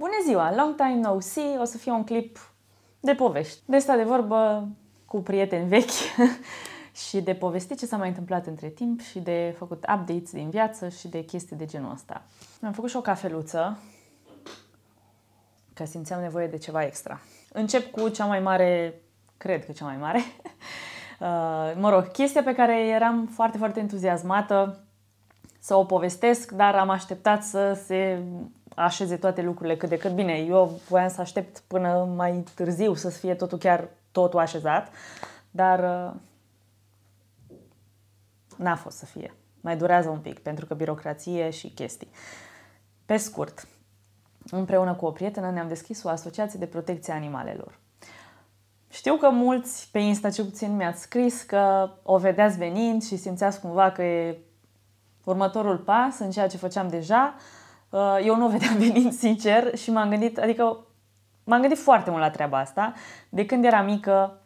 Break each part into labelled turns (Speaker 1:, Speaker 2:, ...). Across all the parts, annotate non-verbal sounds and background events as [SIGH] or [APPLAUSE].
Speaker 1: Bună ziua! Long time no see o să fie un clip de povești. De asta de vorbă cu prieteni vechi [LAUGHS] și de povesti ce s-a mai întâmplat între timp și de făcut updates din viață și de chestii de genul ăsta. Am făcut și o cafeluță că simțeam nevoie de ceva extra. Încep cu cea mai mare, cred că cea mai mare, [LAUGHS] uh, mă rog, chestia pe care eram foarte, foarte entuziasmată să o povestesc, dar am așteptat să se așeze toate lucrurile cât de cât bine. Eu voiam să aștept până mai târziu să fie totul chiar totul așezat, dar uh, n-a fost să fie. Mai durează un pic, pentru că birocrație și chestii. Pe scurt, împreună cu o prietenă ne-am deschis o asociație de protecție a animalelor. Știu că mulți pe Insta, ce puțin mi-ați scris că o vedeați venind și simțeați cumva că e următorul pas în ceea ce făceam deja, Uh, eu nu o vedeam [LAUGHS] venind sincer și m-am gândit, adică m-am gândit foarte mult la treaba asta. De când eram mică,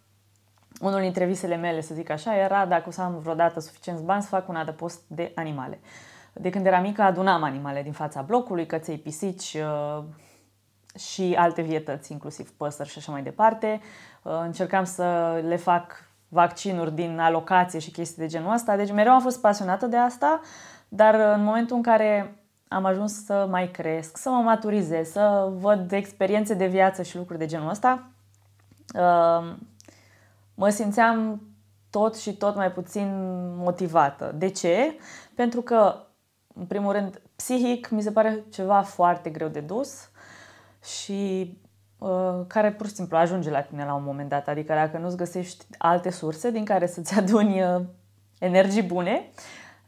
Speaker 1: unul dintre visele mele, să zic așa, era dacă o să am vreodată suficienți bani să fac un adăpost de animale. De când eram mică adunam animale din fața blocului, căței, pisici uh, și alte vietăți, inclusiv păsări și așa mai departe. Uh, încercam să le fac vaccinuri din alocație și chestii de genul ăsta, deci mereu am fost pasionată de asta, dar în momentul în care am ajuns să mai cresc, să mă maturizez, să văd experiențe de viață și lucruri de genul ăsta, ehm, mă simțeam tot și tot mai puțin motivată. De ce? Pentru că, în primul rând, psihic mi se pare ceva foarte greu de dus și uh, care pur și simplu ajunge la tine la un moment dat. Adică dacă nu-ți găsești alte surse din care să-ți [LAUGHS] aduni uh, energii bune,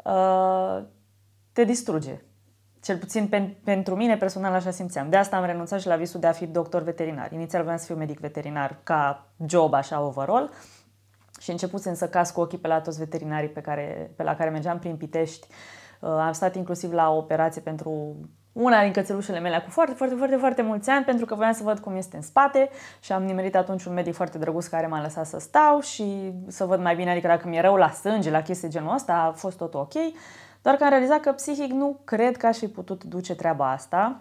Speaker 1: uh, te distruge. Cel puțin pen, pentru mine personal așa simțeam. De asta am renunțat și la visul de a fi doctor veterinar. Inițial voiam să fiu medic veterinar ca job așa overall și începusem să cas cu ochii pe la toți veterinarii pe, care, pe la care mergeam prin Pitești. Uh, am stat inclusiv la o operație pentru una din cățelușele mele cu foarte, foarte, foarte, foarte mulți ani pentru că voiam să văd cum este în spate și am nimerit atunci un medic foarte drăguț care m-a lăsat să stau și să văd mai bine, adică dacă mi-e rău la sânge, la chestii genul ăsta, a fost tot ok doar că am realizat că psihic nu cred că aș fi putut duce treaba asta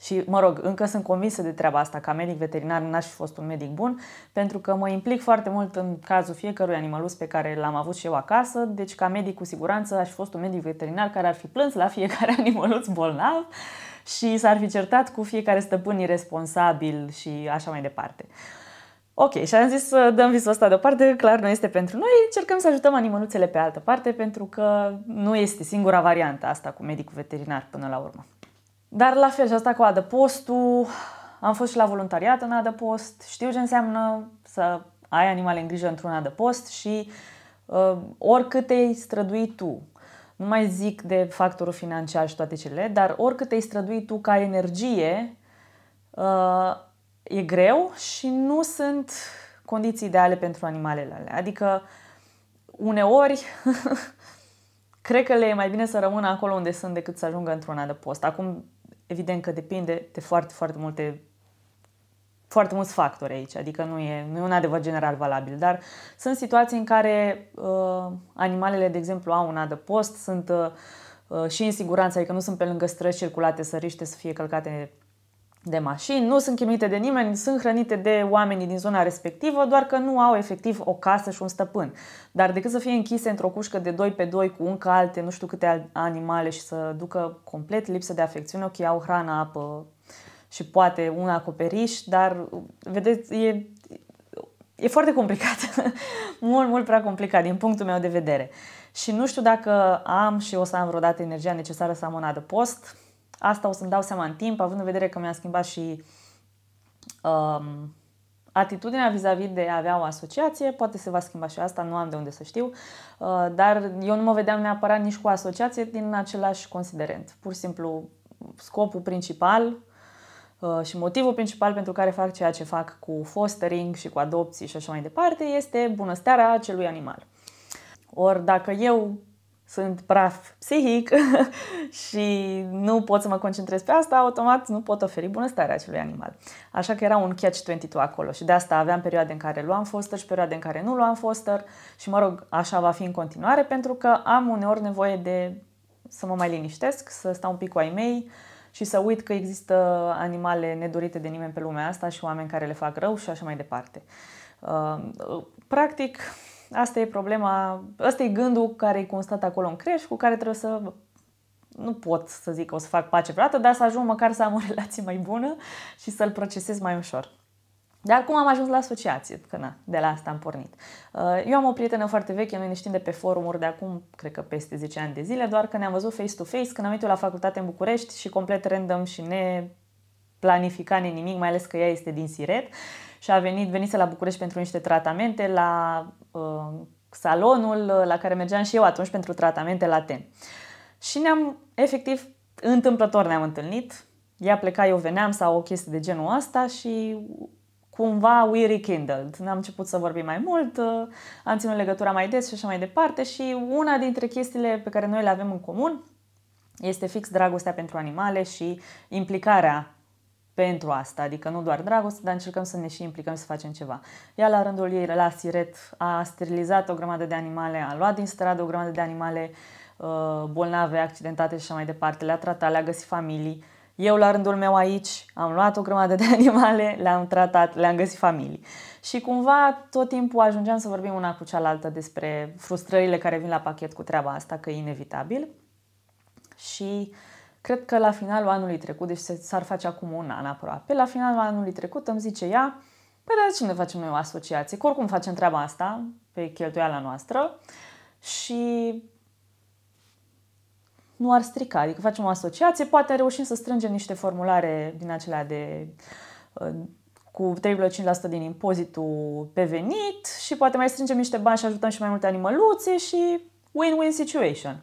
Speaker 1: și, mă rog, încă sunt convinsă de treaba asta, ca medic veterinar n-aș fi fost un medic bun, pentru că mă implic foarte mult în cazul fiecărui animalus pe care l-am avut și eu acasă, deci ca medic cu siguranță aș fi fost un medic veterinar care ar fi plâns la fiecare [LAUGHS] animăluț bolnav și s-ar fi certat cu fiecare stăpân irresponsabil și așa mai departe. Uh, Ok, și am zis să dăm visul ăsta deoparte, clar nu este pentru noi, încercăm să ajutăm animăluțele pe altă parte, pentru că nu este singura variantă asta cu medicul veterinar până la urmă. Dar la fel și asta cu adăpostul, am fost și la voluntariat în adăpost, știu ce înseamnă să ai animale în grijă într-un adăpost și uh, oricât te-ai strădui tu, nu mai zic de factorul financiar și toate cele, dar oricât te-ai strădui tu ca energie, uh, e greu și nu sunt condiții ideale pentru animalele alea. Adică, uneori, [LAUGHS] cred că le e mai bine să rămână acolo unde sunt decât să ajungă într-un adăpost. Acum, evident că depinde de foarte, foarte multe foarte mulți factori aici, adică nu e, nu e un adevăr general valabil, dar sunt situații în care uh, animalele, de exemplu, au un adăpost, sunt uh, uh și în siguranță, adică nu sunt pe lângă străzi circulate, săriște, să fie călcate de mașini, nu sunt chinuite de nimeni, sunt hrănite de oamenii din zona respectivă, doar că nu au efectiv o casă și un stăpân. Dar decât să fie închise într-o cușcă de 2 pe 2 cu încă alte nu știu câte animale și să ducă complet lipsă de afecțiune, ok, au hrană, apă și poate un acoperiș, dar vedeți, e, e foarte complicat. [LAUGHS] mult, mult prea complicat din punctul meu de vedere. Și nu știu dacă am și o să am vreodată energia necesară să am un adăpost. post Asta o să-mi dau seama în timp, având în vedere că mi-a schimbat și um, atitudinea vis-a-vis de a avea o asociație, poate se va schimba și asta, nu am de unde să știu, uh, dar eu nu mă vedeam neapărat nici cu asociație din același considerent. Pur și simplu, scopul principal uh, și motivul principal pentru care fac ceea ce fac cu fostering și cu adopții și așa mai departe este bunăstarea acelui animal. Ori dacă eu sunt praf psihic [LAUGHS] și nu pot să mă concentrez pe asta, automat nu pot oferi bunăstarea acelui animal. Așa că era un catch-22 acolo și de asta aveam perioade în care luam foster și perioade în care nu luam foster și mă rog, așa va fi în continuare pentru că am uneori nevoie de să mă mai liniștesc, să stau un pic cu ai mei și să uit că există animale nedorite de nimeni pe lumea asta și oameni care le fac rău și așa mai departe. Ehm, practic, Asta e problema, asta e gândul care e constat acolo în creș, cu care trebuie să nu pot să zic că o să fac pace vreodată, dar să ajung măcar să am o [LAUGHS] relație mai bună și să-l procesez mai ușor. Dar cum am ajuns la asociație? Că na, de la asta am pornit. Uh, eu am o prietenă foarte veche, noi ne știm de pe forumuri de acum, cred că peste 10 ani de zile, doar că ne-am văzut face-to-face când am venit la facultate în București și complet random și ne planifica nimic, mai ales că ea este din Siret și a venit, venise la București pentru niște tratamente la uh, salonul uh, la care mergeam și eu atunci pentru tratamente la TEN. Și ne-am, efectiv, întâmplător ne-am întâlnit. Ea pleca, eu veneam sau o chestie de genul ăsta și cumva we rekindled. Ne-am început să vorbim mai mult, uh, am ținut legătura mai des și așa mai departe și una dintre chestiile pe care noi le avem în comun este fix dragostea pentru animale și implicarea pentru asta, adică nu doar dragoste, dar încercăm să ne și implicăm să facem ceva. Ea la rândul ei la Siret a sterilizat o grămadă de animale, a luat din stradă o grămadă de animale uh, bolnave, accidentate și așa mai departe, le-a tratat, le-a găsit familii. Eu la rândul meu aici am luat o grămadă de [LAUGHS] animale, le-am tratat, le-am găsit familii. Și cumva tot timpul ajungeam să vorbim una cu cealaltă despre frustrările care vin la pachet cu treaba asta, că e inevitabil. Și uh, cred că la finalul anului trecut, deci s-ar face acum un an aproape, la finalul anului trecut îmi zice ea, păi dar de ce ne facem noi o asociație? Că oricum facem treaba asta pe cheltuiala noastră și nu ar strica. Adică facem o asociație, poate reușim să strângem niște formulare din acelea de ă, cu 3,5% din impozitul pe venit și poate mai strângem niște bani și ajutăm și mai multe animăluțe și win-win situation.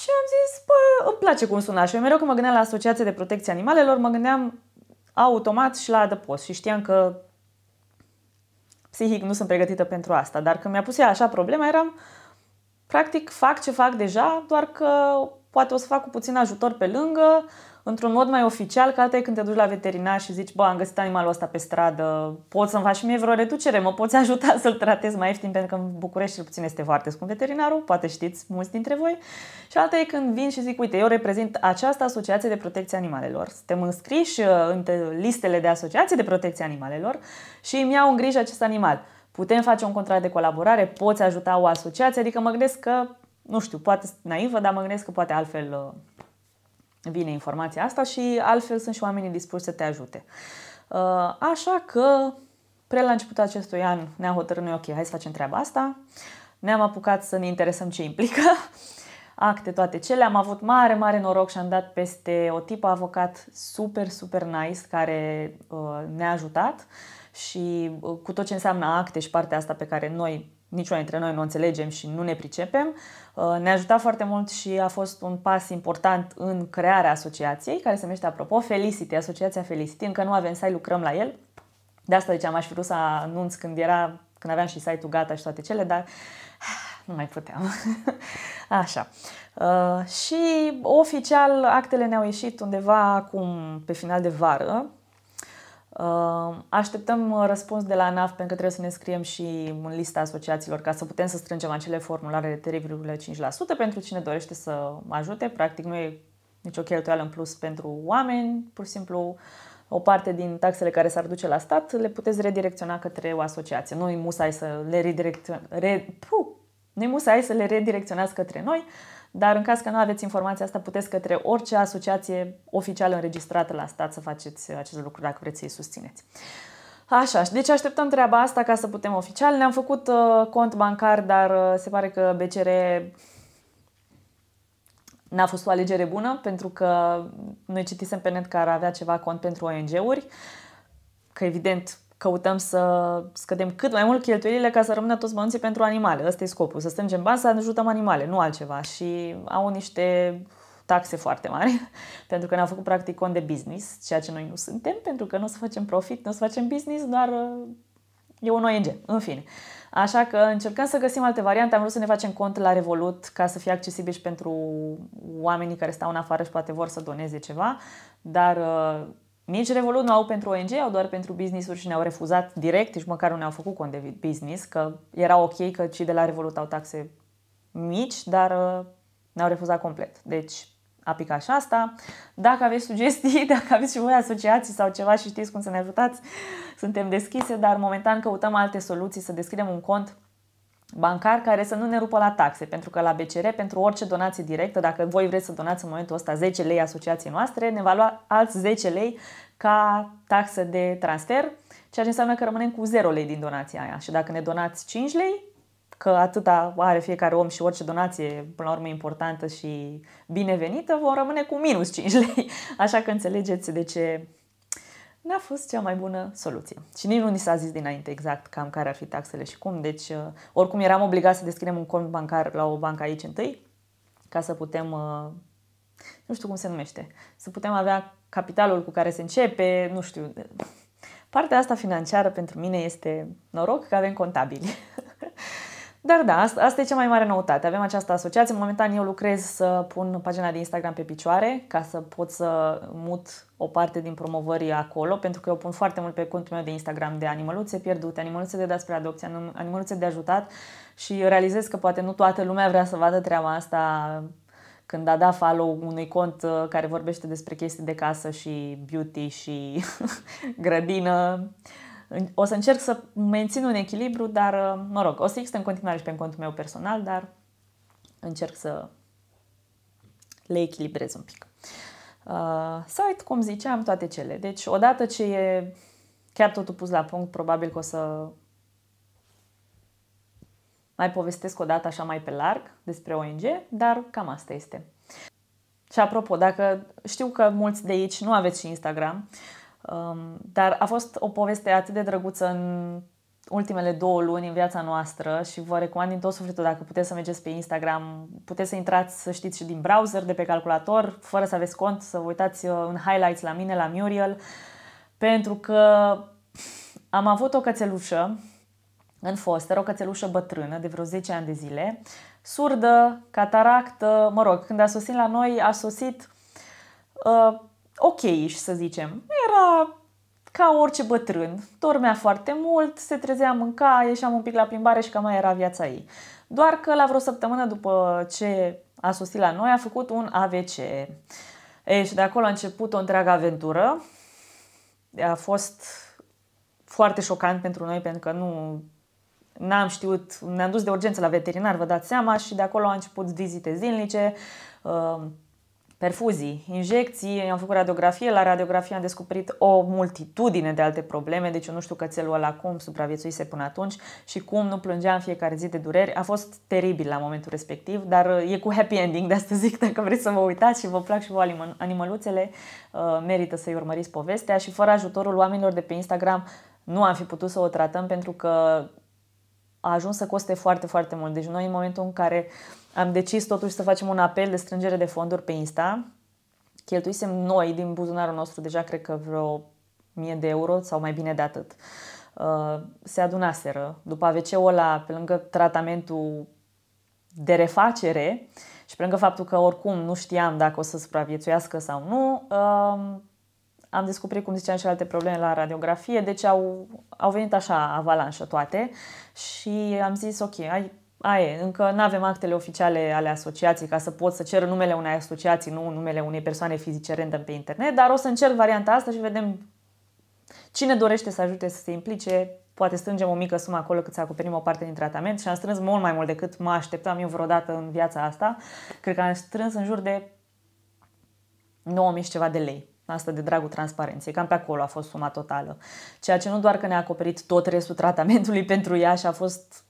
Speaker 1: Și am zis, bă, îmi place cum sună așa. Mereu când mă gândeam la Asociația de Protecție Animalelor, mă gândeam automat și la adăpost și știam că psihic nu sunt pregătită pentru asta. Dar când mi-a pus ea așa problema, eram, practic, fac ce fac deja, doar că poate o să fac cu puțin ajutor pe lângă, într-un mod mai oficial, că alta e când te duci la veterinar și zici, bă, am găsit animalul ăsta pe stradă, poți să-mi faci și mie vreo reducere, mă poți ajuta [LAUGHS] să-l tratez mai ieftin, pentru că în București cel puțin este foarte scump veterinarul, poate știți mulți dintre voi. Și alta e când vin și zic, uite, eu reprezint această asociație de protecție animalelor, suntem înscriși uh, în listele de asociații de protecție animalelor și îmi iau în grijă acest animal. Putem face un contract de colaborare, poți ajuta o asociație, adică mă gândesc că, nu știu, poate naivă, dar mă gândesc că poate altfel uh, vine informația asta și altfel sunt și oamenii dispuși să te ajute. Uh, așa că, pre la începutul acestui an, ne-am hotărât noi, ok, hai să facem treaba asta. Ne-am apucat să ne interesăm ce implică [LAUGHS] acte, toate cele. Am avut mare, mare noroc și am dat peste o tipă avocat super, super nice care uh, ne-a ajutat și uh, cu tot ce înseamnă acte și partea asta pe care noi niciuna dintre noi nu înțelegem și nu ne pricepem. Uh, ne-a ajutat foarte mult și a fost un pas important în crearea asociației, care se numește, apropo, Felicity, Asociația Felicity. Încă nu avem site, lucrăm la el. De asta, deci, am aș fi vrut să anunț când era când aveam și site-ul gata și toate cele, dar [SIGHS] nu mai puteam. [LAUGHS] Așa. Uh, și oficial actele ne-au ieșit undeva acum pe final de vară, Așteptăm uh, răspuns de la ANAF pentru că trebuie să ne scriem și în lista asociațiilor ca să putem să strângem acele formulare de 3,5% pentru cine dorește să ajute. Practic nu e nicio cheltuială în plus pentru oameni, pur și simplu o parte din taxele care s-ar duce la stat le puteți redirecționa către o asociație. Nu-i musai să le redirecționați, re, nu musai să le redirecționați către noi, uh, dar în caz că nu aveți informația asta, puteți către orice asociație oficială înregistrată la stat să faceți acest lucru dacă vreți să-i susțineți. Așa, deci așteptăm treaba asta ca să putem oficial. Ne-am făcut uh, cont bancar, dar uh, se pare că BCR n-a fost o alegere bună pentru că noi citisem pe net că ar avea ceva cont pentru ONG-uri, că evident căutăm să scădem cât mai mult cheltuielile ca să rămână toți bănuții pentru animale. Ăsta e scopul, să strângem bani, să ajutăm animale, nu altceva. Și au niște taxe foarte mari, [LAUGHS] pentru că ne-au făcut practic cont de business, ceea ce noi nu suntem, pentru că nu o să facem profit, nu o să facem business, doar uh, e un ONG, în fine. Așa că încercăm să găsim alte variante. Am vrut să ne facem cont la Revolut ca să fie accesibil și pentru oamenii care stau în afară și poate vor să doneze ceva, dar uh, nici Revolut nu au pentru ONG, au doar pentru business-uri și ne-au refuzat direct, nici măcar nu ne-au făcut cont de business, că era ok că și de la Revolut au taxe mici, dar uh, ne-au refuzat complet. Deci a picat și asta. Dacă aveți sugestii, [LAUGHS] dacă aveți și voi asociații sau ceva și știți cum să ne ajutați, suntem deschise, dar momentan căutăm alte soluții să deschidem un cont bancar care să nu ne rupă la taxe, pentru că la BCR, pentru orice donație directă, dacă voi vreți să donați în momentul ăsta 10 lei asociației noastre, ne va lua alți 10 lei ca taxă de transfer, ceea ce înseamnă că rămânem cu 0 lei din donația aia. Și dacă ne donați 5 lei, că atâta are fiecare om și orice donație, până la urmă, importantă și binevenită, vom rămâne cu minus 5 lei. [LAUGHS] Așa că înțelegeți de ce n-a fost cea mai bună soluție. Și nici nu ni s-a zis dinainte exact cam care ar fi taxele și cum. Deci, uh, oricum eram obligați să deschidem un cont bancar la o bancă aici întâi, ca să putem, uh, nu știu cum se numește, să putem avea capitalul cu care se începe, nu știu. Partea asta financiară pentru mine este noroc că avem contabili. [LAUGHS] Dar da, asta, asta e cea mai mare noutate. Avem această asociație. Momentan eu lucrez să pun pagina de Instagram pe picioare ca să pot să mut o parte din promovării acolo, pentru că eu pun foarte mult pe contul meu de Instagram de animăluțe pierdute, animăluțe de dat spre adopție, animăluțe de ajutat și realizez că poate nu toată lumea vrea să vadă treaba asta când a dat follow unui cont uh, care vorbește despre chestii de casă și beauty și [LAUGHS] grădină o să încerc să mențin un echilibru, dar, uh, mă rog, o să există în continuare și pe contul meu personal, dar încerc să le echilibrez un pic. Uh, site, cum ziceam, toate cele. Deci, odată ce e chiar totul pus la punct, probabil că o să mai povestesc o dată așa mai pe larg despre ONG, dar cam asta este. Și apropo, dacă știu că mulți de aici nu aveți și Instagram, uh, Um, dar a fost o poveste atât de drăguță în ultimele două luni în viața noastră și vă recomand din tot sufletul dacă puteți să mergeți pe Instagram, puteți să intrați, să știți, și din browser, de pe calculator, fără să aveți cont, să vă uitați uh, în highlights la mine, la Muriel, pentru că am avut o cățelușă în foster, o cățelușă bătrână de vreo 10 ani de zile, surdă, cataractă, mă rog, când a sosit la noi, a sosit uh, ok și să zicem. Era ca orice bătrân, dormea foarte mult, se trezea, mânca, ieșeam un pic la plimbare și cam mai era viața ei. Doar că la vreo săptămână după ce a sosit la noi, a făcut un AVC. E, și de acolo a început o întreagă aventură. A fost foarte șocant pentru noi pentru că nu n-am știut, ne-am dus de urgență la veterinar, vă dați seama, și de acolo au început vizite zilnice, ă, perfuzii, injecții, am făcut radiografie, la radiografie am descoperit o multitudine de alte probleme, deci eu nu știu cățelul ăla cum supraviețuise până atunci și cum nu plângea în fiecare zi de dureri. A fost teribil la momentul respectiv, dar uh, e cu happy ending, de asta [LAUGHS] zic, dacă vreți să vă uitați și vă plac și vouă animăluțele, uh, merită să-i urmăriți povestea și fără ajutorul oamenilor de pe Instagram nu am fi putut să o tratăm pentru că a ajuns să coste foarte, foarte mult. Deci noi în momentul în care uh, am decis totuși să facem un apel de strângere de fonduri pe Insta. Cheltuisem noi din buzunarul nostru deja cred că vreo 1000 de euro sau mai bine de atât. Uh, se adunaseră după AVC-ul ăla, pe lângă tratamentul de refacere și pe lângă faptul că oricum nu știam dacă o să supraviețuiască sau nu, um, am descoperit, cum ziceam, și alte probleme la radiografie, deci au, au venit așa avalanșă toate și am zis, ok, ai Aia încă nu avem actele oficiale ale asociației ca să pot să cer numele unei asociații, nu numele unei persoane fizice random pe internet, dar o să încerc varianta asta și vedem cine dorește să ajute să se implice, poate strângem o mică sumă acolo cât să acoperim o parte din tratament și am strâns mult mai mult decât mă așteptam eu vreodată în viața asta. Cred că am strâns în jur de 9000 ceva de lei. Asta de dragul transparenței, cam pe acolo a fost suma totală. Ceea ce nu doar că ne-a acoperit tot restul tratamentului [LAUGHS] pentru ea și a fost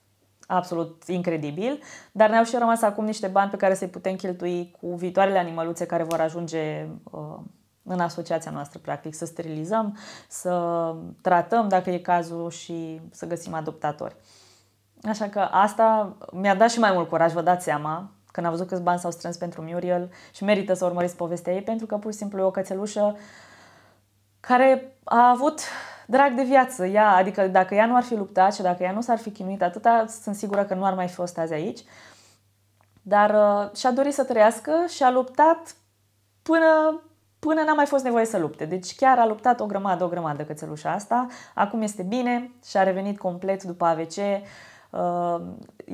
Speaker 1: absolut incredibil, dar ne-au și rămas acum niște bani pe care să-i putem cheltui cu viitoarele animăluțe care vor ajunge uh, în asociația noastră, practic, să sterilizăm, să tratăm dacă e cazul și să găsim adoptatori. Așa că asta mi-a dat și mai mult curaj, vă dați seama, când am văzut câți bani s-au strâns pentru Muriel și merită să urmăriți povestea ei, pentru că pur și simplu e o cățelușă care a avut drag de viață. Ea, adică dacă ea nu ar fi luptat și dacă ea nu s-ar fi chinuit atâta, sunt sigură că nu ar mai fi fost azi aici. Dar uh, și-a dorit să trăiască și a luptat până până n-a mai fost nevoie să lupte. Deci chiar a luptat o grămadă, o grămadă cățelușa asta. Acum este bine și a revenit complet după AVC uh,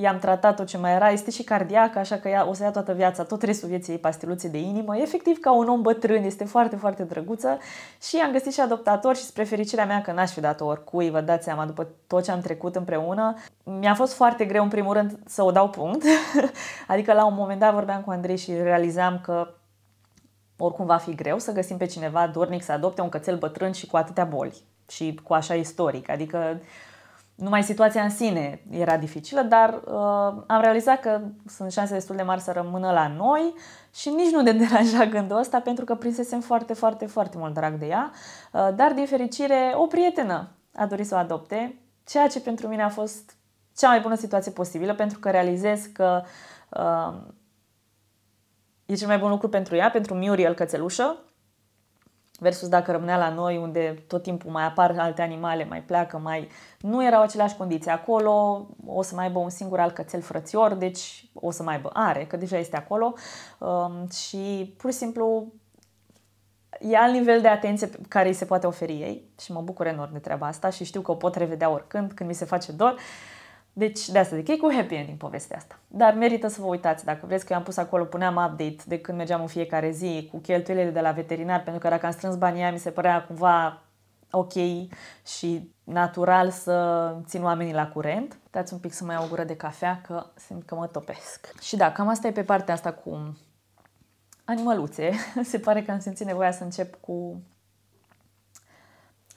Speaker 1: i-am tratat tot ce mai era, este și cardiac, așa că ea, o să ia toată viața, tot restul vieții ei pastiluțe de inimă. E efectiv ca un om bătrân, este foarte, foarte drăguță și am găsit și adoptator și spre fericirea mea că n-aș fi dat-o oricui, vă dați seama, după tot ce am trecut împreună. Mi-a fost foarte greu, în primul rând, să o dau punct. [LAUGHS] adică la un moment dat vorbeam cu Andrei și realizam că oricum va fi greu să găsim pe cineva dornic să adopte un cățel bătrân și cu atâtea boli și cu așa istoric. Adică numai situația în sine era dificilă, dar uh, am realizat că sunt șanse destul de mari să rămână la noi și nici nu de [LAUGHS] deranja gândul ăsta pentru că prinsesem foarte, foarte, foarte mult drag de ea. Uh, dar, din fericire, o prietenă a dorit să o adopte, ceea ce pentru mine a fost cea mai bună situație posibilă pentru că realizez că uh, e cel mai bun lucru pentru ea, pentru Muriel cățelușă, Versus dacă rămânea la noi, unde tot timpul mai apar alte animale, mai pleacă, mai... Nu erau aceleași condiții. Acolo o să mai aibă un singur alt cățel frățior, deci o să mai aibă are, că deja este acolo. Um, și pur și simplu e alt nivel de atenție care îi se poate oferi ei și mă bucur enorm de treaba asta și știu că o pot revedea oricând, când mi se face dor. Uh, deci, de asta zic, e cu happy ending povestea asta. Dar merită să vă uitați dacă vreți, că eu am pus acolo, puneam update de când mergeam în fiecare zi cu cheltuielile de la veterinar, pentru că dacă am strâns banii aia, mi se părea cumva ok și natural să țin oamenii la curent. Dați un pic să mai iau o gură de cafea, că simt că mă topesc. Și da, cam asta e pe partea asta cu animăluțe. [LAUGHS] se pare că am simțit nevoia să încep cu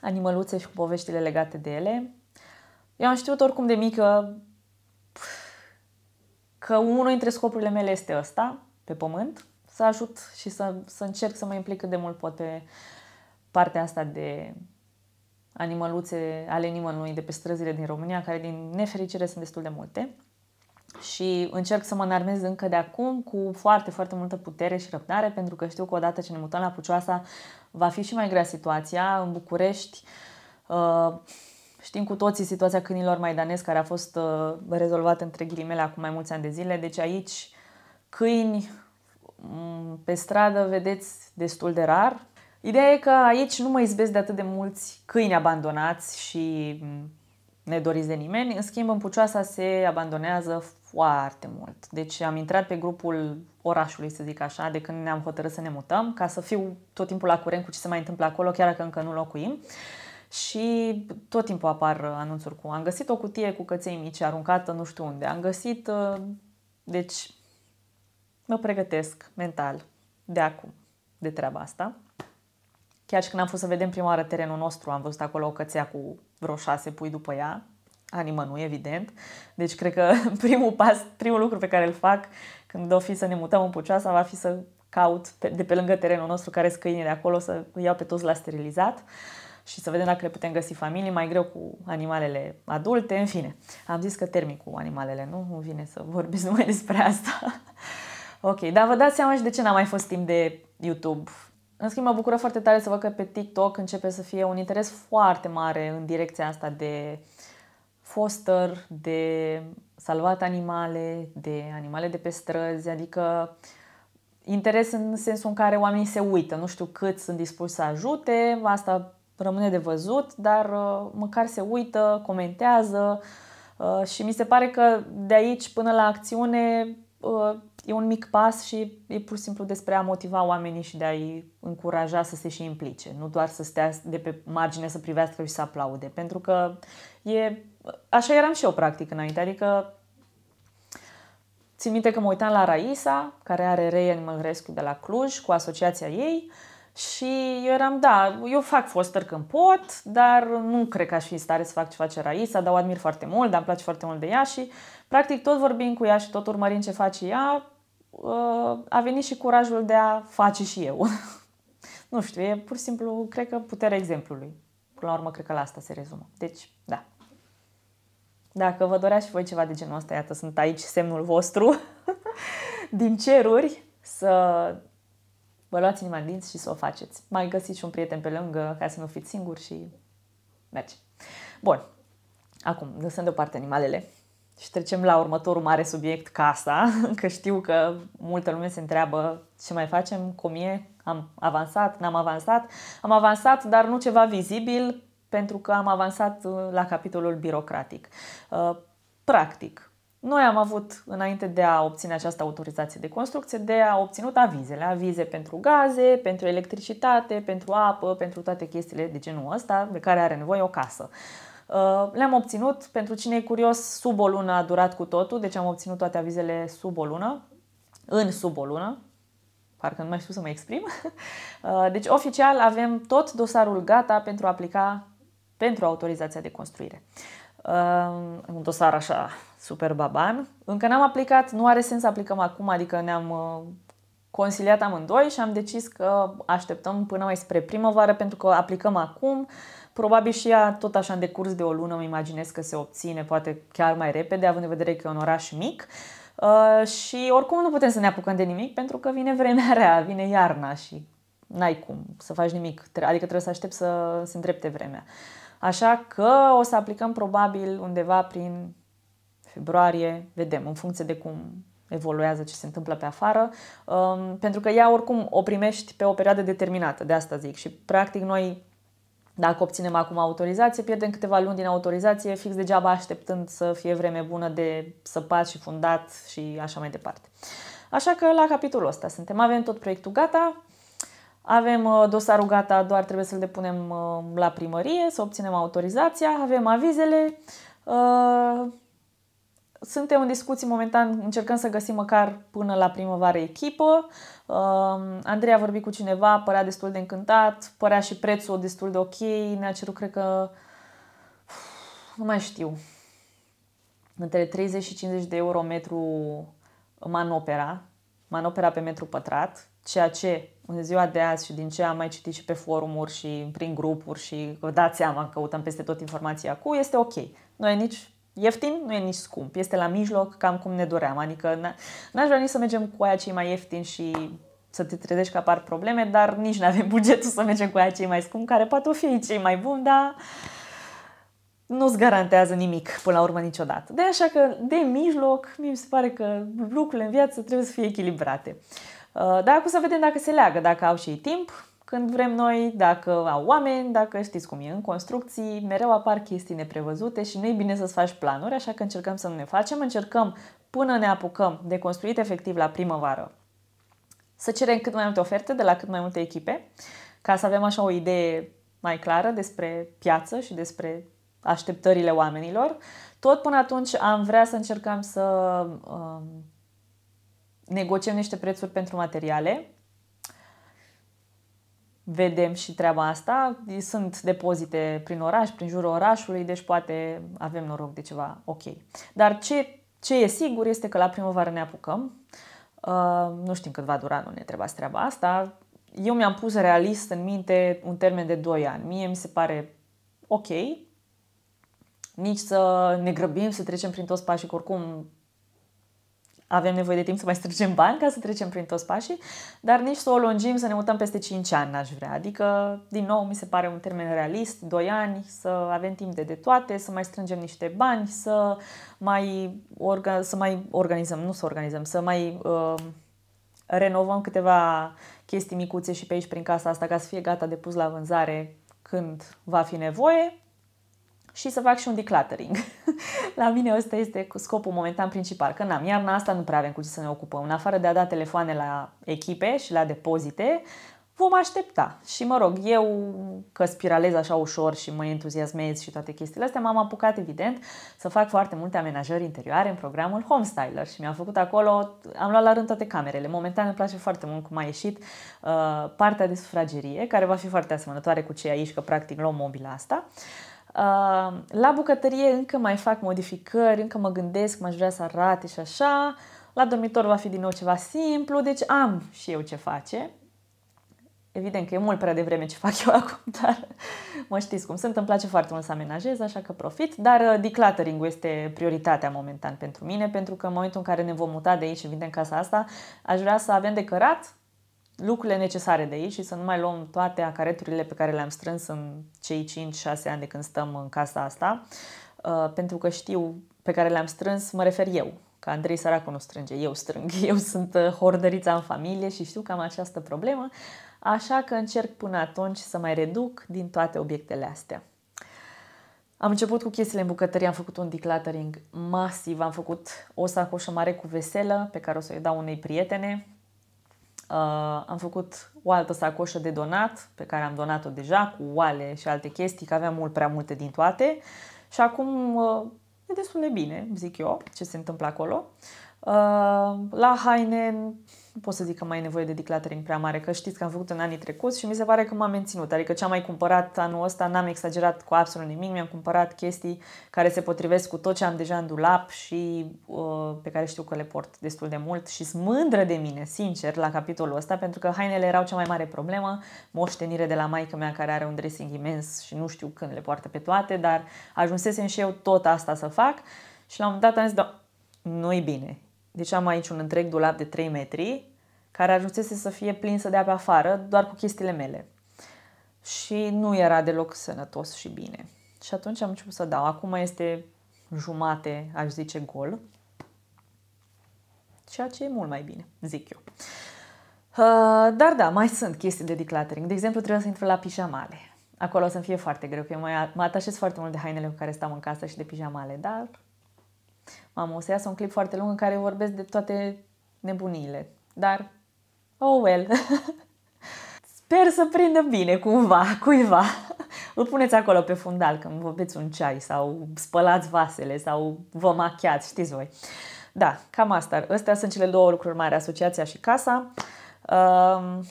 Speaker 1: animăluțe și cu poveștile legate de ele. Eu am știut oricum de mică că unul dintre scopurile mele este ăsta, pe pământ, să ajut și să, să încerc să mă implic cât de mult pot pe partea asta de animăluțe ale nimănui de pe străzile din România, care din nefericire sunt destul de multe. Și încerc să mă înarmez încă de acum cu foarte, foarte multă putere și răbdare, pentru că știu că odată ce ne mutăm la Pucioasa va fi și mai grea situația. În București uh, Știm cu toții situația câinilor maidanezi care a fost uh, rezolvată între ghilimele acum mai mulți ani de zile. Deci aici câini mm, pe stradă vedeți destul de rar. Ideea e că aici nu mă izbesc de atât de mulți câini abandonați și mm, nedoriți de nimeni. În schimb, în Pucioasa se abandonează foarte mult. Deci am intrat pe grupul orașului, să zic așa, de când ne-am hotărât să ne mutăm, ca să fiu tot timpul la curent cu ce se mai întâmplă acolo, chiar dacă încă nu locuim. Uh, și tot timpul apar uh, anunțuri cu am găsit o cutie cu căței mici aruncată nu știu unde, am găsit, uh, deci mă pregătesc mental de acum de treaba asta. Chiar și când am fost să vedem prima oară terenul nostru, am văzut acolo o cățea cu vreo șase pui după ea, animă nu, evident. Deci cred că [LAUGHS] primul pas, primul lucru pe care îl fac când o fi să ne mutăm în Pucioasa va fi să caut de pe lângă terenul nostru care sunt de acolo, să îi iau pe toți la sterilizat. Uh, și să vedem dacă le putem găsi familii, mai greu cu animalele adulte, în fine. Am zis că termin cu animalele, nu? Nu vine să vorbesc [LAUGHS] numai despre asta. ok, dar vă dați seama și de ce n-a mai fost timp de YouTube. În schimb, mă bucură foarte tare să văd că pe TikTok începe să fie un interes foarte mare în direcția asta de foster, de salvat animale, de animale de pe străzi, adică interes în sensul în care oamenii se uită, nu știu cât sunt dispuși să ajute, asta rămâne de văzut, dar uh, măcar se uită, comentează uh, și mi se pare că de aici până la acțiune uh, e un mic pas și e pur și simplu despre a motiva oamenii și de a-i încuraja să se și implice, nu doar să stea de pe margine să privească și să aplaude, pentru că e... Așa eram și eu practic înainte, adică Țin minte că mă uitam la Raisa, care are Ray Animal Rescue de la Cluj, cu asociația ei, uh, și eu eram, da, eu fac foster când pot, dar nu cred că aș fi în stare să fac ce face Raisa, dar o admir foarte mult, dar îmi place foarte mult de ea și practic tot vorbind cu ea și tot urmărind ce face ea, uh, a venit și curajul de a face și eu. [LAUGHS] nu știu, e pur și simplu, cred că puterea exemplului. Până la urmă, cred că la asta se rezumă. Deci, da. Dacă vă dorea și voi ceva de genul ăsta, iată, sunt aici semnul vostru [LAUGHS] din ceruri, să vă luați inima în dinți și să o faceți. Mai găsiți și un prieten pe lângă ca să nu fiți singuri și merge. Bun, acum, lăsând deoparte animalele și trecem la următorul mare subiect, casa, [LAUGHS] că știu că multă lume se întreabă ce mai facem, cum e, am avansat, n-am avansat. Am avansat, dar nu ceva vizibil, pentru că am avansat uh, la capitolul birocratic. Uh, practic, noi am avut, înainte de a obține această autorizație de construcție, de a obținut avizele. Avize pentru gaze, pentru electricitate, pentru apă, pentru toate chestiile de genul ăsta de care are nevoie o casă. Uh, le-am obținut, pentru cine e curios, sub o lună a durat cu totul, deci am obținut toate avizele sub o lună, în sub o lună, parcă nu mai știu să mă exprim. [LAUGHS] Uh, deci, oficial, avem tot dosarul gata pentru a aplica pentru autorizația de construire un dosar așa super baban. Încă n-am aplicat, nu are sens să aplicăm acum, adică ne-am uh, consiliat amândoi și am decis că așteptăm până mai spre primăvară pentru că aplicăm acum. Probabil și ea tot așa în decurs de o lună îmi imaginez că se obține, poate chiar mai repede, având în vedere că e un oraș mic. Uh, și oricum nu putem să ne apucăm de nimic pentru că vine vremea rea, vine iarna și n-ai cum să faci nimic, adică trebuie să aștept să se îndrepte vremea. Uh, Așa că o să aplicăm probabil undeva prin februarie, vedem, în funcție de cum evoluează ce se întâmplă pe afară, um, pentru că ea oricum o primești pe o perioadă determinată, de asta zic. Și practic noi, dacă obținem acum autorizație, pierdem câteva luni din autorizație fix degeaba așteptând să fie vreme bună de săpat și fundat și așa mai departe. Așa că la capitolul ăsta suntem. Avem tot proiectul gata, avem uh, dosarul gata, doar trebuie să-l depunem uh, la primărie, să obținem autorizația, avem avizele. Uh, suntem în discuții momentan, încercăm să găsim măcar până la primăvară echipă. Andrei a vorbit cu cineva, părea destul de încântat, părea și prețul destul de ok, ne-a cerut, cred că, nu mai știu, între 30 și 50 de euro metru manopera, manopera pe metru pătrat, ceea ce în ziua de azi și din ce am mai citit și pe forumuri și prin grupuri și vă dați seama, căutăm peste tot informația cu, este ok. Nu e nici ieftin, nu e nici scump. Este la mijloc cam cum ne doream. Adică n-aș vrea nici să mergem cu aia cei mai ieftin și să te trezești că apar probleme, dar nici nu avem [LAUGHS] bugetul să mergem cu aia cei mai scump, care poate o fi cei mai buni, dar nu-ți garantează nimic până la urmă niciodată. De așa că, de mijloc, mi se pare că lucrurile în viață trebuie să fie echilibrate. Uh, dar acum să vedem dacă se leagă, dacă au și ei timp, când vrem noi, dacă au oameni, dacă știți cum e, în construcții mereu apar chestii neprevăzute și nu e bine să-ți faci planuri, așa că încercăm să nu ne facem, încercăm până ne apucăm de construit efectiv la primăvară să cerem cât mai multe oferte de la cât mai multe echipe, ca să avem așa o idee mai clară despre piață și despre așteptările oamenilor. Tot până atunci am vrea să încercăm să um, negociem niște prețuri pentru materiale. Vedem și treaba asta. Sunt depozite prin oraș, prin jurul orașului, deci poate avem noroc de ceva ok. Dar ce, ce e sigur este că la primăvară ne apucăm. Uh, nu știm cât va dura, nu ne întrebați treaba asta. Eu mi-am pus realist în minte un termen de 2 ani. Mie mi se pare ok, nici să ne grăbim să trecem prin toți pașii, că oricum avem nevoie de timp să mai strângem bani ca să trecem prin toți pașii, dar nici să o lungim, să ne mutăm peste 5 ani aș vrea. Adică, din nou, mi se pare un termen realist, 2 ani, să avem timp de, de toate, să mai strângem niște bani, să mai, orga, să mai organizăm, nu să organizăm, să mai uh, renovăm câteva chestii micuțe și pe aici prin casa asta ca să fie gata de pus la vânzare când va fi nevoie și să fac și un decluttering. [LAUGHS] la mine ăsta este scopul momentan principal, că n-am iarna asta, nu prea avem cu ce să ne ocupăm. În afară de a da telefoane la echipe și la depozite, vom aștepta. Și mă rog, eu că spiralez așa ușor și mă entuziasmez și toate chestiile astea, m-am apucat evident să fac foarte multe amenajări interioare în programul Homestyler și mi-am făcut acolo, am luat la rând toate camerele. Momentan îmi place foarte mult cum a ieșit uh, partea de sufragerie, care va fi foarte asemănătoare cu cei aici, că practic luăm mobila asta. Uh, la bucătărie încă mai fac modificări, încă mă gândesc m aș vrea să arate și așa. La dormitor va fi din nou ceva simplu, deci am și eu ce face. Evident că e mult prea devreme ce fac [LAUGHS] eu acum, dar mă știți cum sunt, îmi place foarte mult să amenajez, așa că profit, dar uh, decluttering-ul este prioritatea momentan pentru mine, pentru că în momentul în care ne vom muta de aici și în casa asta, aș vrea să avem de cărat lucrurile necesare de aici și să nu mai luăm toate acareturile pe care le-am strâns în cei 5-6 ani de când stăm în casa asta, uh, pentru că știu pe care le-am strâns, mă refer eu, că Andrei Săracu nu strânge, eu strâng, [LAUGHS] eu sunt uh, hordărița în familie și știu că am această problemă, așa că încerc până atunci să mai reduc din toate obiectele astea. Am început cu chestiile în bucătărie, am făcut un decluttering masiv, am făcut o sacoșă mare cu veselă pe care o să-i dau unei prietene, Uh, am făcut o altă sacoșă de donat, pe care am donat-o deja, cu oale și alte chestii, că aveam mult prea multe din toate. Și acum uh, e destul de bine, zic eu, ce se întâmplă acolo. Uh, la haine nu pot să zic că mai e nevoie de decluttering prea mare, că știți că am făcut în anii trecuți și mi se pare că m-am menținut. Adică ce am mai cumpărat anul ăsta, n-am exagerat cu absolut nimic, mi-am cumpărat chestii care se potrivesc cu tot ce am deja în dulap și uh, pe care știu că le port destul de mult și sunt mândră de mine, sincer, la capitolul ăsta, pentru că hainele erau cea mai mare problemă, moștenire de la maica mea care are un dressing imens și nu știu când le poartă pe toate, dar ajunsesem și eu tot asta să fac și la un moment dat am zis, da, nu-i bine, deci am aici un întreg dulap de 3 metri care ajunsese să fie plinsă de pe afară doar cu chestiile mele. Și nu era deloc sănătos și bine. Și atunci am început să dau. Acum este jumate, aș zice, gol. Ceea ce e mult mai bine, zic eu. Uh, dar da, mai sunt chestii de decluttering. De exemplu, trebuie să intru la pijamale. Acolo o să-mi fie foarte greu, că eu mă atașez foarte mult de hainele cu care stau în casă și de pijamale, dar Mamă, o să iasă un clip foarte lung în care vorbesc de toate nebunile. Dar, oh well. [LAUGHS] Sper să prindă bine cumva, cuiva. [LAUGHS] Îl puneți acolo pe fundal când vă beți un ceai sau spălați vasele sau vă machiați, știți voi. Da, cam asta. Astea sunt cele două lucruri mari, asociația și casa. Um,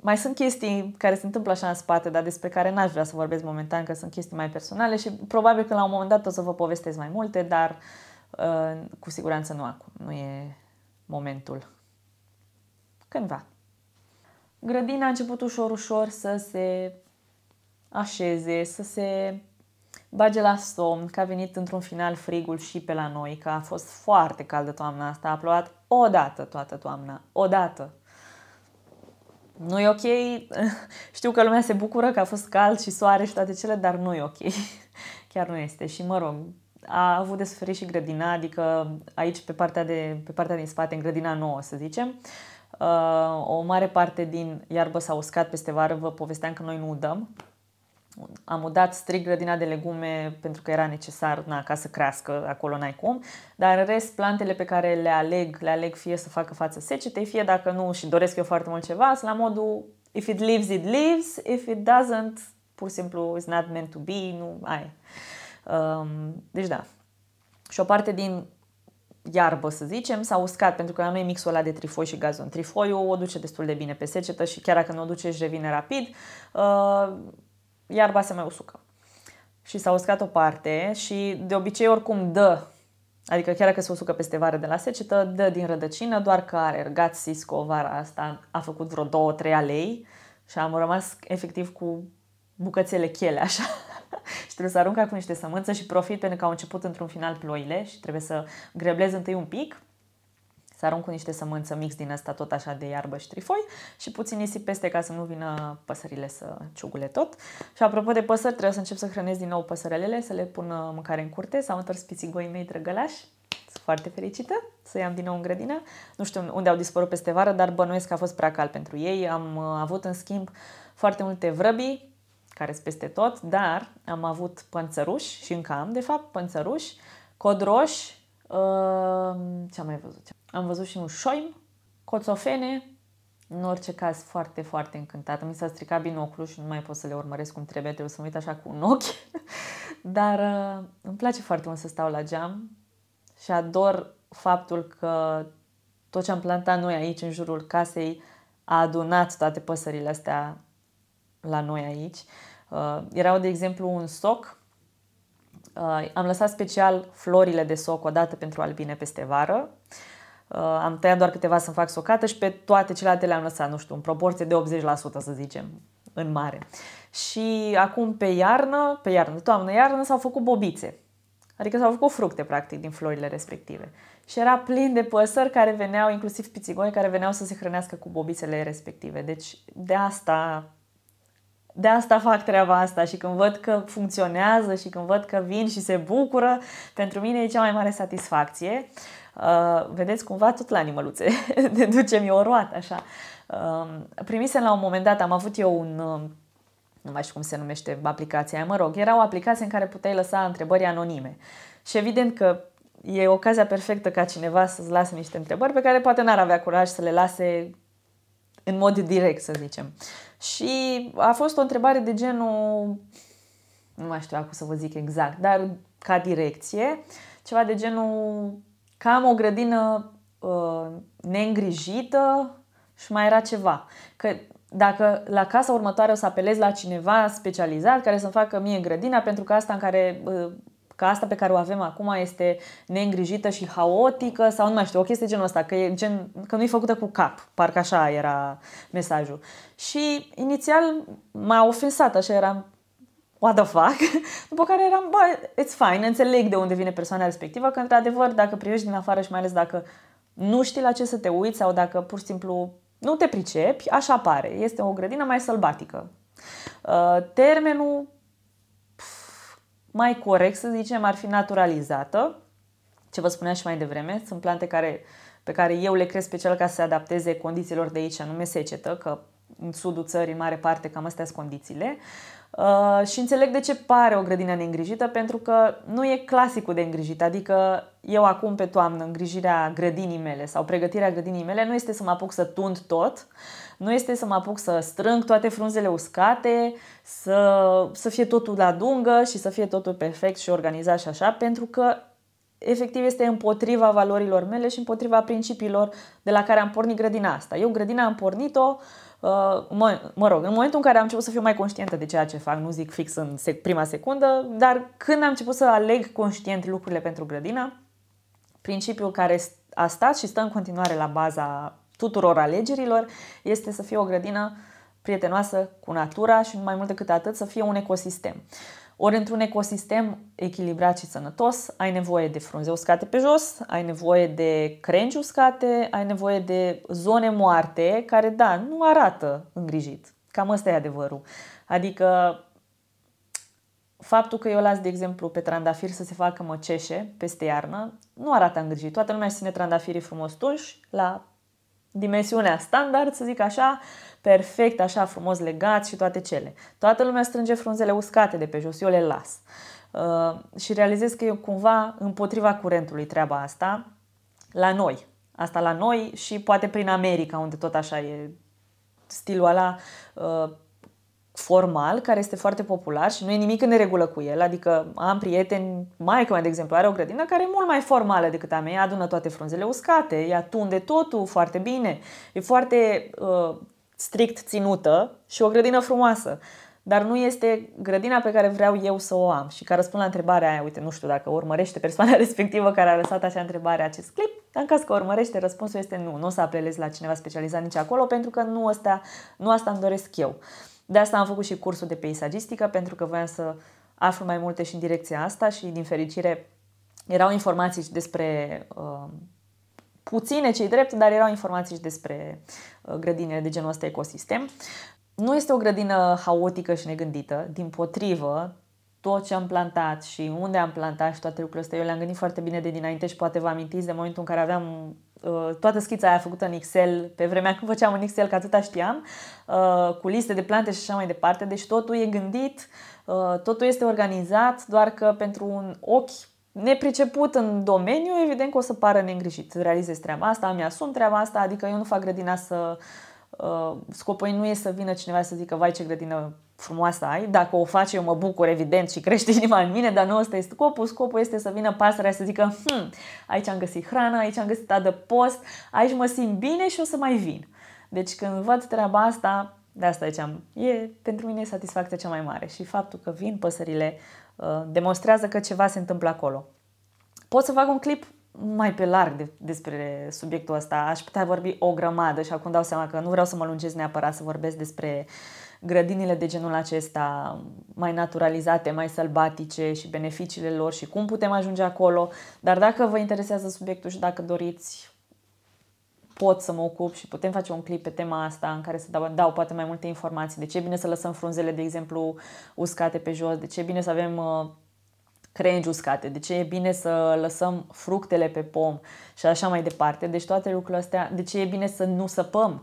Speaker 1: mai sunt chestii care se întâmplă așa în spate, dar despre care n-aș vrea să vorbesc momentan, că sunt chestii mai personale și probabil că la un moment dat o să vă povestesc mai multe, dar uh, cu siguranță nu acum, nu e momentul. Cândva. Grădina a început ușor, ușor să se așeze, să se bage la somn, că a venit într-un final frigul și pe la noi, că a fost foarte caldă toamna asta, a plouat odată toată toamna, odată. Nu e ok, [LAUGHS] știu că lumea se bucură că a fost cald și soare și toate cele, dar nu e ok. [LAUGHS] Chiar nu este și mă rog, a avut de suferit și grădina, adică aici pe partea, de, pe partea din spate, în grădina nouă, să zicem, uh, o mare parte din iarbă s-a uscat peste vară, vă povesteam că noi nu udăm. Am udat strict grădina de legume pentru că era necesar na, ca să crească, acolo n-ai cum, dar în rest plantele pe care le aleg, le aleg fie să facă față secetei, fie dacă nu și doresc eu foarte mult ceva, la modul if it lives, it lives, if it doesn't, pur și simplu it's not meant to be, nu ai. Uh, deci da. Și o parte din iarbă, să zicem, s-a uscat, pentru că nu e mixul ăla de trifoi și gazon. Trifoiul o duce destul de bine pe secetă și chiar dacă nu o duce și revine rapid, uh, iarba se mai usucă. Și s-a uscat o parte și de obicei oricum dă, adică chiar dacă se usucă peste vară de la secetă, dă din rădăcină, doar că are ergat sisco vara asta, a făcut vreo două, trei alei și am rămas efectiv cu bucățele chele așa [LAUGHS] și trebuie să arunc acum niște sămânță și profit pentru că au început într-un final ploile și trebuie să greblez întâi un pic, să arunc cu niște sămânță mix din asta tot așa de iarbă și trifoi și puțin nisip peste ca să nu vină păsările să ciugule tot. Și apropo de păsări, trebuie să încep să hrănesc din nou păsărelele, să le pun uh, mâncare în curte, s-au întors pițigoii mei drăgălași, sunt foarte fericită să i-am din nou în grădină. Nu știu unde au dispărut peste vară, dar bănuiesc că a fost prea cald pentru ei. Am uh, avut, în schimb, foarte multe vrăbii care sunt peste tot, dar am avut pânțăruși și încă am, de fapt, pănțăruși, codroși, uh, ce am mai văzut? Am văzut și un șoim, coțofene, în orice caz foarte, foarte încântată. Mi s-a stricat binoclul și nu mai pot să le urmăresc cum trebuie, trebuie să mă uit așa cu un ochi. [LAUGHS] Dar uh, îmi place foarte mult să stau la geam și ador faptul că tot ce am plantat noi aici în jurul casei a adunat toate păsările astea la noi aici. Uh, erau, de exemplu, un soc. Uh, am lăsat special florile de soc o dată pentru albine peste vară. Uh, am tăiat doar câteva să-mi fac socată și pe toate celelalte le-am lăsat, nu știu, în proporție de 80%, să zicem, în mare. Și acum pe iarnă, pe iarnă, toamnă-iarnă, s-au făcut bobițe. Adică s-au făcut fructe, practic, din florile respective. Și era plin de păsări care veneau, inclusiv pițigoni, care veneau să se hrănească cu bobițele respective. Deci de asta de asta fac treaba asta și când văd că funcționează și când văd că vin și se bucură, pentru mine e cea mai mare satisfacție. Uh, vedeți, cumva tot la animăluțe [LAUGHS] ne ducem eu o roată, așa. Um, primisem la un moment dat, am avut eu un, um, nu mai știu cum se numește aplicația mă rog, era o aplicație în care puteai lăsa întrebări anonime. Și evident că e ocazia perfectă ca cineva să-ți lase niște întrebări pe care poate n-ar avea curaj să le lase în mod direct, să zicem. Și a fost o întrebare de genul, nu mai știu acum să vă zic exact, dar ca direcție, ceva de genul, cam o grădină uh, neîngrijită și mai era ceva. Că dacă la casa următoare o să apelez la cineva specializat care să-mi facă mie grădina, pentru că asta în care uh, că asta pe care o avem acum este neîngrijită și haotică sau nu mai știu, o chestie genul ăsta, că, e gen, că nu e făcută cu cap, parcă așa era mesajul. Și inițial m-a ofensat, așa eram, what the fuck? [LAUGHS] După care eram, bă, it's fine, înțeleg de unde vine persoana respectivă, că într-adevăr dacă privești din afară și mai ales dacă nu știi la ce să te uiți sau dacă pur și simplu nu te pricepi, așa pare. Este o grădină mai sălbatică. Uh, termenul mai corect, să zicem, ar fi naturalizată. Ce vă spuneam și mai devreme, sunt plante care, pe care eu le cresc special ca să se adapteze condițiilor de aici, anume secetă, că în sudul țării, în mare parte, cam astea sunt condițiile. Uh, și înțeleg de ce pare o grădină neîngrijită, pentru că nu e clasicul de îngrijit. Adică eu acum pe toamnă, îngrijirea grădinii mele sau pregătirea grădinii mele nu este să mă apuc să tund tot, uh, nu este să mă apuc să strâng toate frunzele uscate, să, să fie totul la dungă și să fie totul perfect și organizat și așa, pentru că efectiv este împotriva valorilor mele și împotriva principiilor de la care am pornit grădina asta. Eu grădina am pornit-o, uh, mă, mă rog, în momentul în care am început să fiu mai conștientă de ceea ce fac, nu zic fix în prima secundă, dar când am început să aleg conștient lucrurile pentru grădina, principiul care a stat și stă în continuare la baza tuturor alegerilor este să fie o grădină prietenoasă cu natura și mai mult decât atât să fie un ecosistem. Ori într-un ecosistem echilibrat și sănătos, ai nevoie de frunze uscate pe jos, ai nevoie de crengi uscate, ai nevoie de zone moarte care, da, nu arată îngrijit. Cam ăsta e adevărul. Adică faptul că eu las, de exemplu, pe trandafir să se facă măceșe peste iarnă, nu arată îngrijit. Toată lumea ține trandafirii frumos tunși la dimensiunea standard, să zic așa, perfect, așa frumos legat și toate cele. Toată lumea strânge frunzele uscate de pe jos, eu le las. Uh, și realizez că e cumva împotriva curentului treaba asta la noi. Asta la noi și poate prin America, unde tot așa e stilul ăla uh, formal, care este foarte popular și nu e nimic în regulă cu el, adică am prieteni, mai mea de exemplu are o grădină care e mult mai formală decât a mea, adună toate frunzele uscate, ea tunde totul foarte bine, e foarte uh, strict ținută și o grădină frumoasă dar nu este grădina pe care vreau eu să o am. Și ca răspund la întrebarea aia, uite, nu știu dacă urmărește persoana [LAUGHS] respectivă care a lăsat acea întrebare acest clip, dar în caz că urmărește, răspunsul este nu, nu o să apelez la cineva specializat nici acolo, pentru că nu asta, nu asta îmi doresc eu. De asta am făcut și cursul de peisagistică, pentru că voiam să aflu mai multe și în direcția asta și, din fericire, erau informații și despre uh, puține cei drept, dar erau informații și despre uh, grădinile de genul ăsta ecosistem. Nu este o grădină haotică și negândită, din potrivă, tot ce am plantat și unde am plantat și toate lucrurile astea. Eu le-am gândit foarte bine de dinainte și poate vă amintiți de momentul în care aveam uh, toată schița aia făcută în Excel, pe vremea când făceam în Excel, că atâta știam, uh, cu liste de plante și așa mai departe. Deci totul e gândit, uh, totul este organizat, doar că pentru un ochi nepriceput în domeniu, evident că o să pară neîngrijit. Realizez treaba asta, îmi asum treaba asta, adică eu nu fac grădina să... Scopul nu e să vină cineva să zică, vai ce grădină frumoasă ai, dacă o faci eu mă bucur evident și crește [LAUGHS] inima în mine, dar nu ăsta este scopul, scopul este să vină pasărea să zică hm, aici am găsit hrană, aici am găsit adăpost, aici mă simt bine și o să mai vin. Deci când văd treaba asta, de asta ziceam, e pentru mine satisfacția cea mai mare și faptul că vin păsările uh, demonstrează că ceva se întâmplă acolo. Pot să fac un clip mai pe larg de, despre subiectul ăsta. Aș putea vorbi o grămadă și acum dau seama că nu vreau să mă lungesc neapărat să vorbesc despre uh, grădinile de genul acesta mai naturalizate, mai sălbatice și beneficiile lor și cum putem ajunge acolo. Dar dacă vă interesează subiectul și dacă doriți, pot să mă ocup și putem face un clip pe tema asta în care să dau, dau poate mai multe informații. De ce e bine să lăsăm frunzele, de exemplu, uscate pe jos, de ce e bine să avem uh, crengi uscate, de ce e bine să lăsăm fructele pe pom și așa mai departe. Deci toate lucrurile astea, de ce e bine să nu săpăm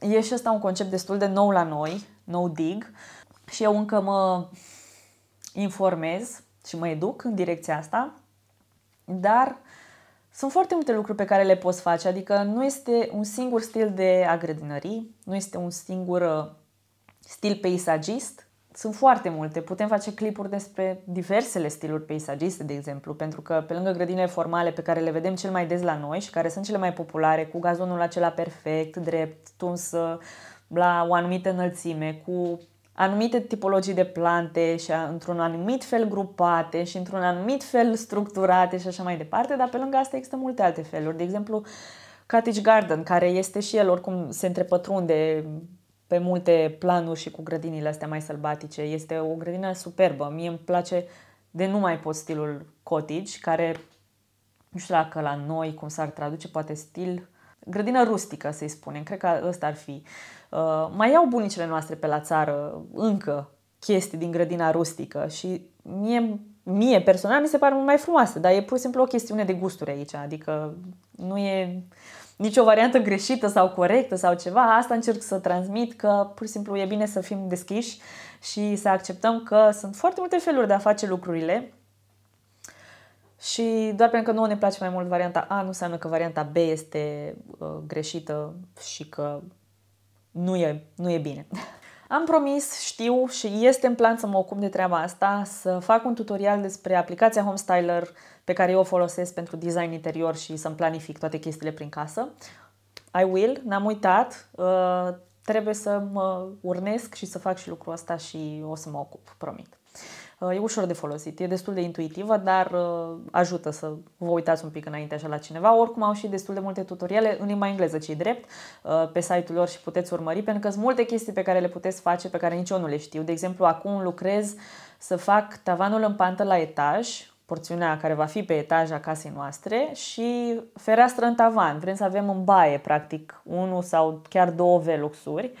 Speaker 1: e și ăsta un concept destul de nou la noi, nou dig, și eu încă mă informez și mă educ în direcția asta, dar sunt foarte multe lucruri pe care le poți face, adică nu este un singur stil de agrădinării, nu este un singur uh, stil peisagist, sunt foarte multe. Putem face clipuri despre diversele stiluri peisagiste, de exemplu, pentru că pe lângă grădinile formale pe care le vedem cel mai des la noi și care sunt cele mai populare, cu gazonul acela perfect, drept, tuns uh, la o anumită înălțime, cu anumite tipologii de plante și într-un anumit fel grupate și într-un anumit fel structurate și așa mai departe, dar pe lângă asta există multe alte feluri. De exemplu, Cottage Garden, care este și el oricum se întrepătrunde pe multe planuri și cu grădinile astea mai sălbatice. Este o grădină superbă. Mie îmi place de nu mai pot stilul cottage, care nu știu dacă la noi cum s-ar traduce, poate stil grădină rustică, să-i spunem. Cred că ăsta ar fi. Uh, mai iau bunicile noastre pe la țară încă chestii din grădina rustică și mie, mie personal mi se pare mult mai frumoasă, dar e pur și simplu o chestiune de gusturi aici, adică nu e... Uh, nicio variantă greșită sau corectă sau ceva, asta încerc să transmit că pur și simplu e bine să fim deschiși și să acceptăm că sunt foarte multe feluri de a face lucrurile și doar pentru că nouă ne place mai mult varianta A, nu înseamnă că varianta B este uh, greșită și că nu e, nu e bine. [LAUGHS] Am promis, știu și este în plan să mă ocup de treaba asta, să fac un tutorial despre aplicația Homestyler pe care eu o folosesc pentru design interior și să-mi planific toate chestiile prin casă. I will, n-am uitat, uh, trebuie să mă urnesc și să fac și lucrul ăsta și o să mă ocup, promit. E ușor de folosit, e destul de intuitivă, dar uh, ajută să vă uitați un pic înainte așa la cineva. Oricum au și destul de multe tutoriale în limba engleză, cei drept, uh, pe site-ul lor și puteți urmări, pentru că sunt multe chestii pe care le puteți face, pe care nici eu nu le știu. De exemplu, acum lucrez să fac tavanul în pantă la etaj, porțiunea care va fi pe etaj a casei noastre și fereastră în tavan. Vrem să avem în baie, practic, unul sau chiar două veluxuri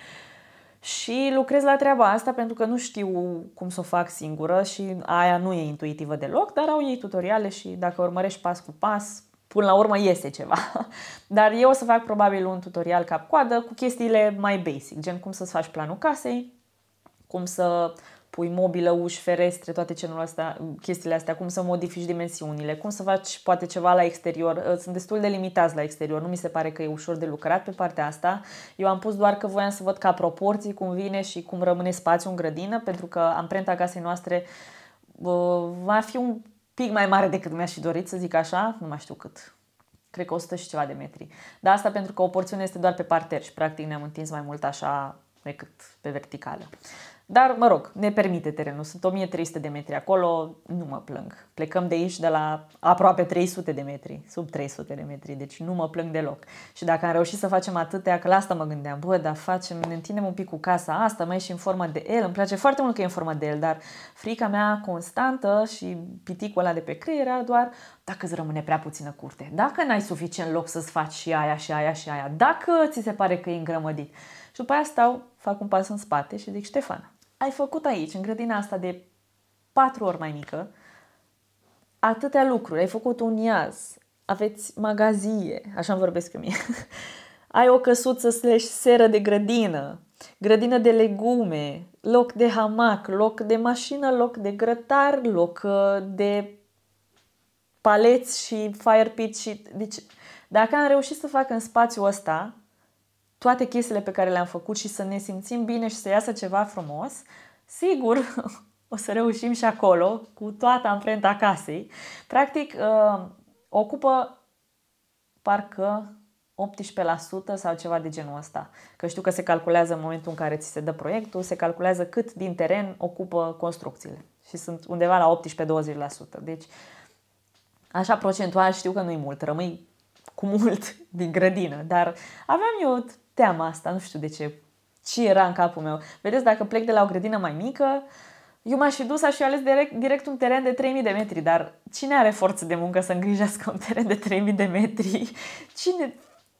Speaker 1: și lucrez la treaba asta pentru că nu știu cum să o fac singură și aia nu e intuitivă deloc, dar au ei tutoriale și dacă urmărești pas cu pas, până la urmă iese ceva. [LAUGHS] Dar eu o să fac probabil un tutorial cap-coadă cu chestiile mai basic, gen cum să-ți faci planul casei, cum să pui mobilă, uși, ferestre, toate celelalte astea, chestiile astea, cum să modifici dimensiunile, cum să faci poate ceva la exterior. Uh, sunt destul de limitați la exterior, nu mi se pare că e ușor de lucrat pe partea asta. Eu am pus doar că voiam să văd ca proporții cum vine și cum rămâne spațiu în grădină, pentru că amprenta casei noastre uh, va fi un pic mai mare decât mi-aș fi dorit, să zic așa, nu mai știu cât, cred că 100 și ceva de metri. Dar asta pentru că o porțiune este doar pe parter și practic ne-am întins mai mult așa decât pe verticală. Dar, mă rog, ne permite terenul. Sunt 1300 de metri acolo, nu mă plâng. Plecăm de aici de la aproape 300 de metri, sub 300 de metri, deci nu mă plâng deloc. Și dacă am reușit să facem atâtea, că la asta mă gândeam, bă, dar facem, ne întindem un pic cu casa asta, mai e și în formă de el, îmi place foarte mult că e în formă de el, dar frica mea constantă și piticul ăla de pe creier era doar dacă îți rămâne prea puțină curte, dacă n-ai suficient loc să-ți faci și aia și aia și aia, dacă ți se pare că e îngrămădit. Și după aia stau, fac un pas în spate și zic, Ștefana, ai făcut aici, în grădina asta de patru ori mai mică, atâtea lucruri, ai făcut un iaz, aveți magazie, așa îmi vorbesc eu mie, [LAUGHS] ai o căsuță slash seră de grădină, grădină de legume, loc de hamac, loc de mașină, loc de grătar, loc uh, de paleți și fire pit și... Deci, dacă am reușit să fac în spațiul ăsta toate chestiile pe care le-am făcut și să ne simțim bine și să iasă ceva frumos, sigur [LAUGHS] o să reușim și acolo cu toată amprenta casei. Practic, uh, ocupă parcă 18% sau ceva de genul ăsta. Că știu că se calculează în momentul în care ți se dă proiectul, se calculează cât din teren ocupă construcțiile. Și sunt undeva la 18-20%. Deci, așa procentual știu că nu-i mult, rămâi cu mult [LAUGHS] din grădină, dar aveam eu teama asta, nu știu de ce, ce era în capul meu. Vedeți, dacă plec de la o grădină mai mică, eu m-aș fi dus, aș fi ales direct, direct un teren de 3000 de metri, dar cine are forță de muncă să îngrijească un teren de 3000 de metri? Cine?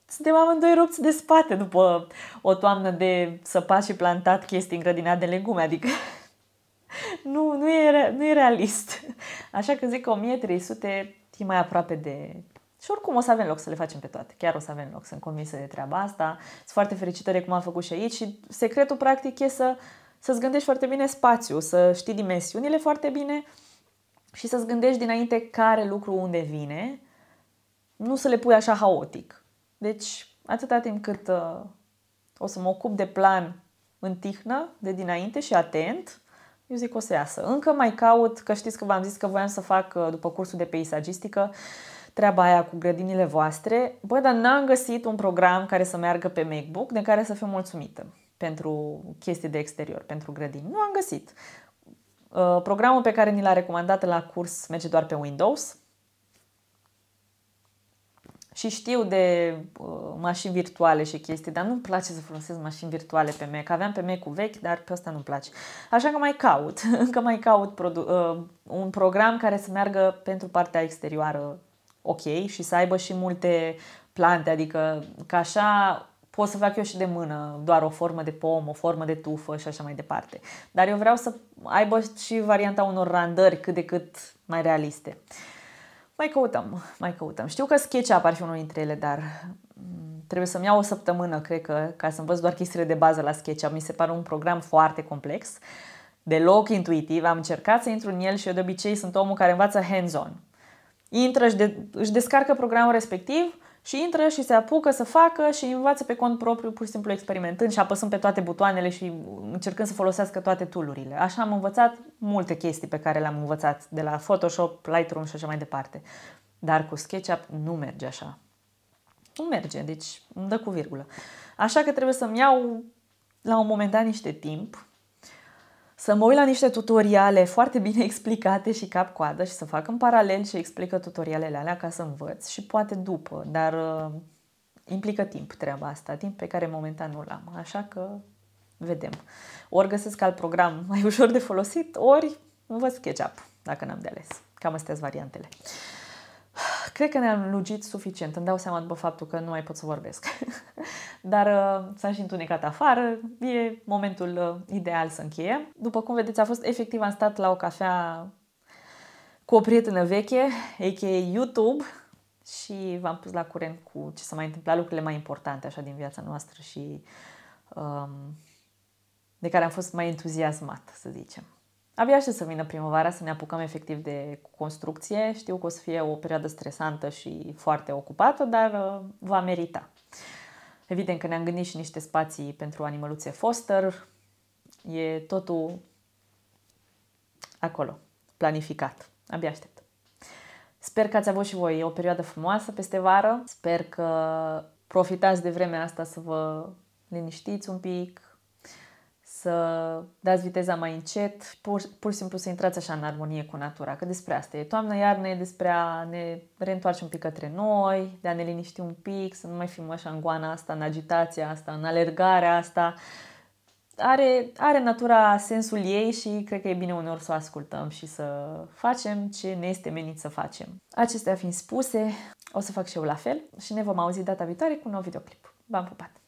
Speaker 1: Suntem amândoi rupți de spate după o toamnă de săpat și plantat chestii în grădina de legume, adică [LAUGHS] nu, nu, e, nu e realist. Așa că zic că 1300 e mai aproape de și oricum o să avem loc să le facem pe toate. Chiar o să avem loc, sunt convinsă de treaba asta. Sunt foarte fericită de cum am făcut și aici și secretul practic e să, să-ți gândești foarte bine spațiu, să știi dimensiunile foarte bine și să-ți gândești dinainte care lucru unde vine, nu să le pui așa haotic. Deci, atâta timp cât uh, o să mă ocup de plan în tihnă, de dinainte și atent, eu zic o să iasă. Încă mai caut, că știți că v-am zis că voiam să fac uh, după cursul de peisagistică, uh, treaba aia cu grădinile voastre, bă, dar n-am găsit un program care să meargă pe MacBook de care să fiu mulțumită pentru chestii de exterior, pentru grădini. Nu am găsit. Uh, programul pe care ni l-a recomandat la curs merge doar pe Windows și știu de uh, mașini virtuale și chestii, dar nu-mi place să folosesc mașini virtuale pe Mac. Aveam pe Mac-ul vechi, dar pe ăsta nu-mi place. Așa că mai caut, [LAUGHS] încă mai caut produ- uh, un program care să meargă pentru partea exterioară ok și să aibă și multe plante, adică ca așa pot să fac eu și de mână, doar o formă de pom, o formă de tufă și așa mai departe. Dar eu vreau să aibă și varianta unor randări cât de cât mai realiste. Mai căutăm, mai căutăm. Știu că SketchUp ar fi unul dintre ele, dar mm, trebuie să-mi iau o săptămână, cred că, ca să învăț doar chestiile de bază la SketchUp. Mi se pare un program foarte complex, deloc intuitiv. Am încercat să intru în el și eu de obicei sunt omul care învață hands-on intră, își, de, își descarcă programul respectiv și intră și se apucă să facă și învață pe cont propriu, pur și simplu experimentând și apăsând pe toate butoanele și încercând să folosească toate tulurile. Așa am învățat multe chestii pe care le-am învățat de la Photoshop, Lightroom și așa mai departe. Dar cu SketchUp nu merge așa. Nu merge, deci îmi dă cu virgulă. Așa că trebuie să-mi iau la un moment dat niște timp să mă uit la niște tutoriale foarte bine [LAUGHS] explicate și cap-coadă și să fac în paralel și explică tutorialele alea ca să învăț și poate după, dar uh, implică timp treaba asta, timp pe care momentan nu l-am, așa că vedem. Ori găsesc alt program [LAUGHS] mai ușor de folosit, ori învăț SketchUp, dacă n-am de ales. Cam astea sunt variantele. [SIGHS] Cred că ne-am lugit suficient. Îmi dau seama după faptul că nu mai pot să vorbesc. [LAUGHS] dar uh, s-a și întunecat afară, e momentul uh, ideal să încheie. După cum vedeți, a fost efectiv, am stat la o cafea cu o prietenă veche, a.k.a. YouTube, și v-am pus la curent cu ce s-a mai întâmplat, lucrurile mai importante așa din viața noastră și um, de care am fost mai entuziasmat, să zicem. Abia aștept să vină primăvara, să ne apucăm efectiv de construcție. Știu că o să fie o perioadă stresantă și foarte ocupată, dar uh, va merita. Evident că ne-am gândit și niște spații pentru animăluțe foster. E totul acolo, planificat. Abia aștept. Sper că ați avut și voi o perioadă frumoasă peste vară. Sper că profitați de vremea asta să vă liniștiți un pic, să dați viteza mai încet, pur, pur și simplu să intrați așa în armonie cu natura, că despre asta e. Toamna, iarnă e despre a ne reîntoarce un pic către noi, de a ne liniști un pic, să nu mai fim așa în goana asta, în agitația asta, în alergarea asta. Are, are natura sensul ei și cred că e bine uneori să o ascultăm și să facem ce ne este menit să facem. Acestea fiind spuse, o să fac și eu la fel și ne vom auzi data viitoare cu un nou videoclip. V-am pupat!